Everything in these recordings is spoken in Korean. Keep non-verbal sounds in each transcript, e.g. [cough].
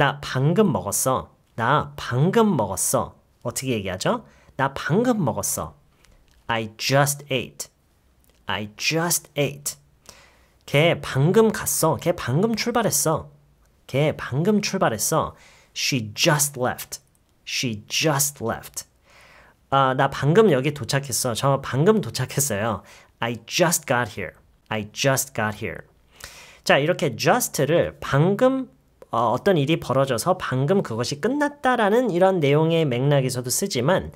나 방금 먹었어. 나 방금 먹었어. 어떻게 얘기하죠? 나 방금 먹었어. I just ate. I just ate. 걔 방금 갔어. 걔 방금 출발했어. 걔 방금 출발했어. She just left. She just left. 아, 나 방금 여기 도착했어. 저 방금 도착했어요. I just got here. I just got here. 자, 이렇게 just를 방금 어, 떤 일이 벌어져서 방금 그것이 끝났다라는 이런 내용의 맥락에서도 쓰지만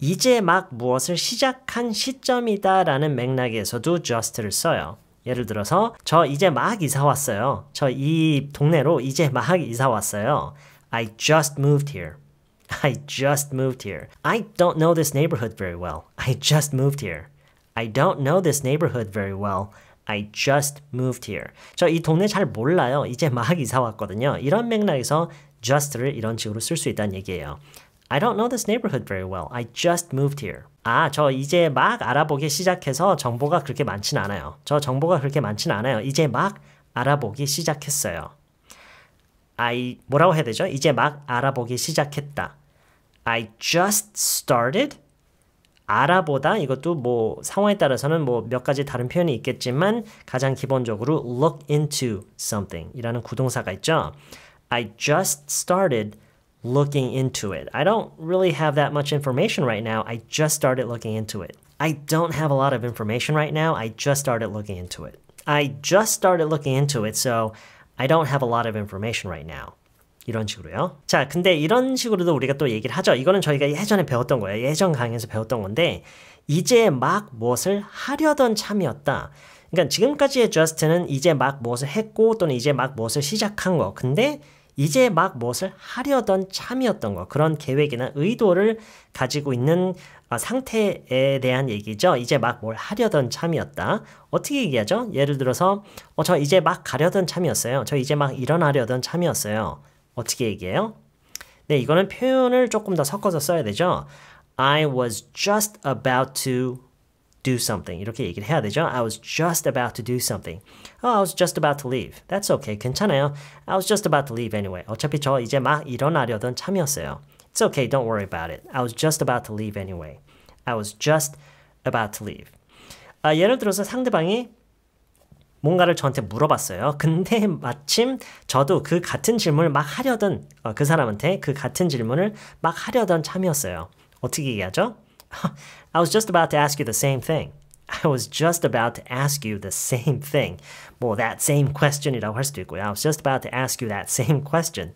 이제 막 무엇을 시작한 시점이다라는 맥락에서도 just를 써요. 예를 들어서 저 이제 막 이사 왔어요. 저 이 동네로 이제 막 이사 왔어요. I just moved here. I just moved here. I don't know this neighborhood very well. I just moved here. I don't know this neighborhood very well. I just moved here. 저 이 동네 잘 몰라요. 이제 막 이사 왔거든요. 이런 맥락에서 just를 이런 식으로 쓸 수 있다는 얘기예요. I don't know this neighborhood very well. I just moved here. 아, 저 이제 막 알아보기 시작해서 정보가 그렇게 많진 않아요. 저 정보가 그렇게 많진 않아요. 이제 막 알아보기 시작했어요. I 뭐라고 해야 되죠? 이제 막 알아보기 시작했다. I just started 알아보다 이것도 뭐 상황에 따라서는 뭐 몇 가지 다른 표현이 있겠지만 가장 기본적으로 look into something이라는 구동사가 있죠. I just started looking into it. I don't really have that much information right now. I just started looking into it. I don't have a lot of information right now. I just started looking into it. I just started looking into it, so I don't have a lot of information right now. 이런 식으로요. 자, 근데 이런 식으로도 우리가 또 얘기를 하죠. 이거는 저희가 예전에 배웠던 거예요. 예전 강의에서 배웠던 건데 이제 막 무엇을 하려던 참이었다. 그러니까 지금까지의 just는 이제 막 무엇을 했고 또는 이제 막 무엇을 시작한 거. 근데 이제 막 무엇을 하려던 참이었던 거. 그런 계획이나 의도를 가지고 있는 어, 상태에 대한 얘기죠. 이제 막 뭘 하려던 참이었다. 어떻게 얘기하죠? 예를 들어서 어, 저 이제 막 가려던 참이었어요. 저 이제 막 일어나려던 참이었어요. 어떻게 얘기해요? 네, 이거는 표현을 조금 더 섞어서 써야 되죠. I was just about to do something. 이렇게 얘기를 해야 되죠. I was just about to do something. Oh, I was just about to leave. That's okay. 괜찮아요. I was just about to leave anyway. 어차피 저 이제 막 일어나려던 참이었어요. It's okay. Don't worry about it. I was just about to leave anyway. I was just about to leave. 아, 예를 들어서 상대방이 뭔가를 저한테 물어봤어요. 근데 마침 저도 그 같은 질문을 막 하려던 어, 그 사람한테 그 같은 질문을 막 하려던 참이었어요. 어떻게 얘기하죠? I was just about to ask you the same thing. I was just about to ask you the same thing. 뭐 that same question이라고 할 수도 있고요. I was just about to ask you that same question.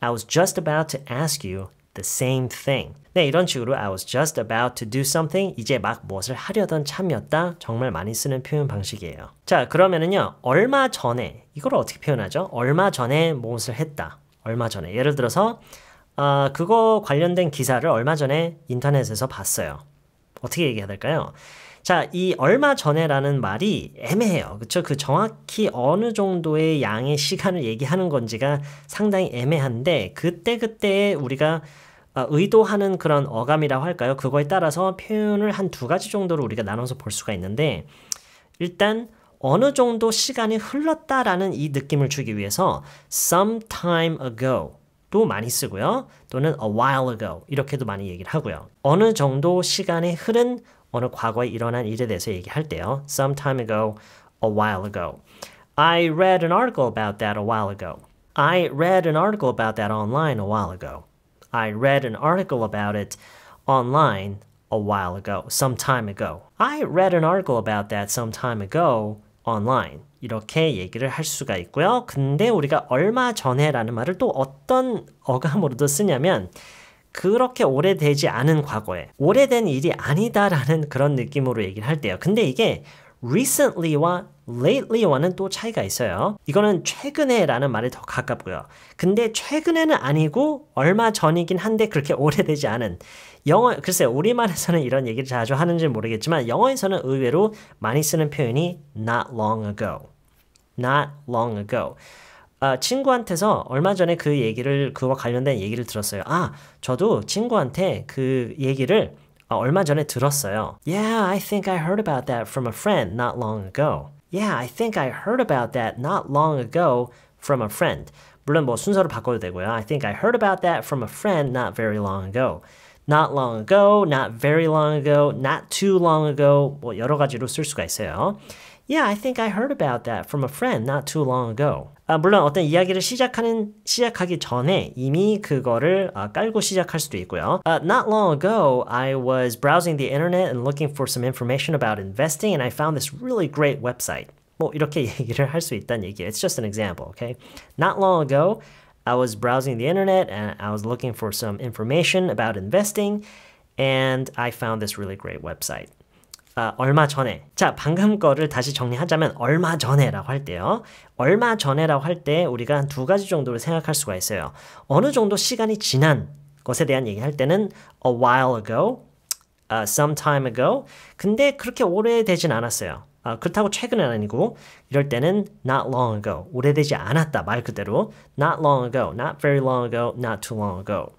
I was just about to ask you the same thing. 네, 이런 식으로 I was just about to do something. 이제 막 무엇을 하려던 참이었다. 정말 많이 쓰는 표현 방식이에요. 자, 그러면은요. 얼마 전에 이걸 어떻게 표현하죠? 얼마 전에 무엇을 했다. 얼마 전에. 예를 들어서 아, 그거 관련된 기사를 얼마 전에 인터넷에서 봤어요. 어떻게 얘기해야 될까요? 자, 이 얼마 전에라는 말이 애매해요. 그쵸? 그 정확히 어느 정도의 양의 시간을 얘기하는 건지가 상당히 애매한데, 그때그때 우리가 어, 의도하는 그런 어감이라고 할까요? 그거에 따라서 표현을 한 두 가지 정도로 우리가 나눠서 볼 수가 있는데, 일단, 어느 정도 시간이 흘렀다라는 이 느낌을 주기 위해서 some time ago 도 많이 쓰고요. 또는 a while ago 이렇게도 많이 얘기를 하고요. 어느 정도 시간이 흐른 오늘 과거에 일어난 일에 대해서 얘기할 때요. Some time ago, a while ago. I read an article about that a while ago. I read an article about that online a while ago. I read an article about it online a while ago, some time ago. I read an article about that some time ago online. 이렇게 얘기를 할 수가 있고요. 근데 우리가 얼마 전에라는 말을 또 어떤 어감으로도 쓰냐면 그렇게 오래되지 않은 과거에 오래된 일이 아니다라는 그런 느낌으로 얘기를 할 때요. 근데 이게 recently와 lately와는 또 차이가 있어요. 이거는 최근에라는 말에 더 가깝고요. 근데 최근에는 아니고 얼마 전이긴 한데 그렇게 오래되지 않은 영어 글쎄 우리말에서는 이런 얘기를 자주 하는지 모르겠지만 영어에서는 의외로 많이 쓰는 표현이 not long ago. not long ago. 아, 친구한테서 얼마 전에 그 얘기를 그와 관련된 얘기를 들었어요. 아, 저도 친구한테 그 얘기를 아, 얼마 전에 들었어요. Yeah, I think I heard about that from a friend not long ago. Yeah, I think I heard about that not long ago from a friend. 물론 뭐 순서를 바꿔도 되고요. I think I heard about that from a friend not very long ago. not long ago, not very long ago, not too long ago 뭐 여러 가지로 쓸 수가 있어요. Yeah, I think I heard about that from a friend not too long ago. 아, 물론 어떤 이야기를 시작하는 시작하기 전에 이미 그거를 아, 깔고 시작할 수도 있고요. Uh, not long ago, I was browsing the internet and looking for some information about investing, and I found this really great website. 뭐 이렇게 [laughs] 얘기를 수 있다는 얘기. It's just an example, okay? Not long ago, I was browsing the internet and I was looking for some information about investing, and I found this really great website. 아, 얼마 전에. 자, 방금 거를 다시 정리하자면 얼마 전에라고 할 때요. 얼마 전에라고 할 때 우리가 한두 가지 정도로 생각할 수가 있어요. 어느 정도 시간이 지난 것에 대한 얘기할 때는 a while ago, uh, some time ago. 근데 그렇게 오래되진 않았어요. 아, 그렇다고 최근은 아니고 이럴 때는 not long ago, 오래되지 않았다 말 그대로 not long ago, not very long ago, not too long ago.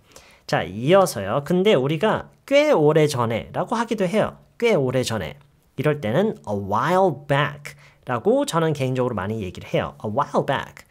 자, 이어서요. 근데 우리가 꽤 오래 전에라고 하기도 해요. 꽤 오래 전에 이럴 때는 a while back 라고 저는 개인적으로 많이 얘기를 해요. a while back.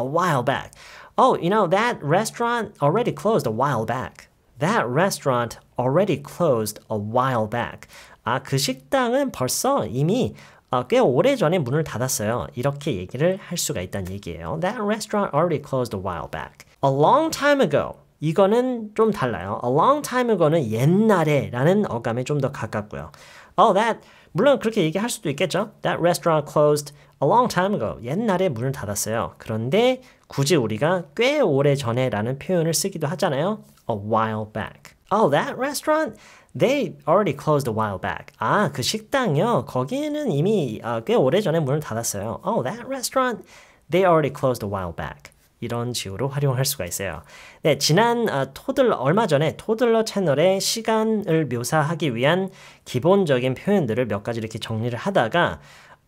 a while back. Oh, you know that restaurant already closed a while back. That restaurant already closed a while back. 아, 그 식당은 벌써 이미 어, 꽤 오래전에 문을 닫았어요. 이렇게 얘기를 할 수가 있다는 얘기예요. That restaurant already closed a while back. A long time ago. 이거는 좀 달라요. A long time ago는 옛날에라는 어감에 좀 더 가깝고요. Oh, that 물론 그렇게 얘기할 수도 있겠죠. That restaurant closed a long time ago. 옛날에 문을 닫았어요. 그런데 굳이 우리가 꽤 오래 전에라는 표현을 쓰기도 하잖아요. A while back. Oh, that restaurant They already closed a while back. 아, 그 식당요. 거기는 이미 아, 꽤 오래 전에 문을 닫았어요. Oh, that restaurant. They already closed a while back. 이런 식으로 활용할 수가 있어요. 네, 지난 아, 토들 얼마 전에 토들러 채널의 시간을 묘사하기 위한 기본적인 표현들을 몇 가지 이렇게 정리를 하다가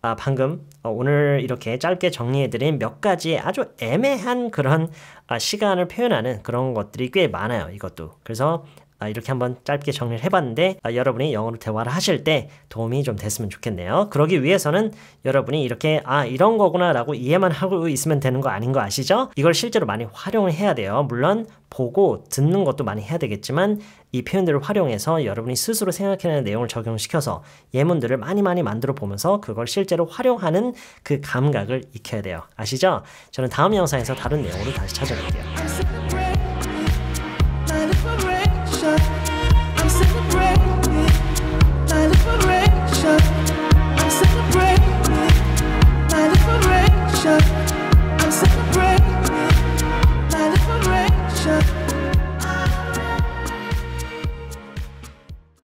아, 방금 어, 오늘 이렇게 짧게 정리해드린 몇 가지 아주 애매한 그런 아, 시간을 표현하는 그런 것들이 꽤 많아요. 이것도. 그래서 아, 이렇게 한번 짧게 정리를 해봤는데 아, 여러분이 영어로 대화를 하실 때 도움이 좀 됐으면 좋겠네요. 그러기 위해서는 여러분이 이렇게 아 이런 거구나 라고 이해만 하고 있으면 되는 거 아닌 거 아시죠? 이걸 실제로 많이 활용을 해야 돼요. 물론 보고 듣는 것도 많이 해야 되겠지만 이 표현들을 활용해서 여러분이 스스로 생각해내는 내용을 적용시켜서 예문들을 많이 많이 만들어 보면서 그걸 실제로 활용하는 그 감각을 익혀야 돼요. 아시죠? 저는 다음 영상에서 다른 내용으로 다시 찾아뵐게요.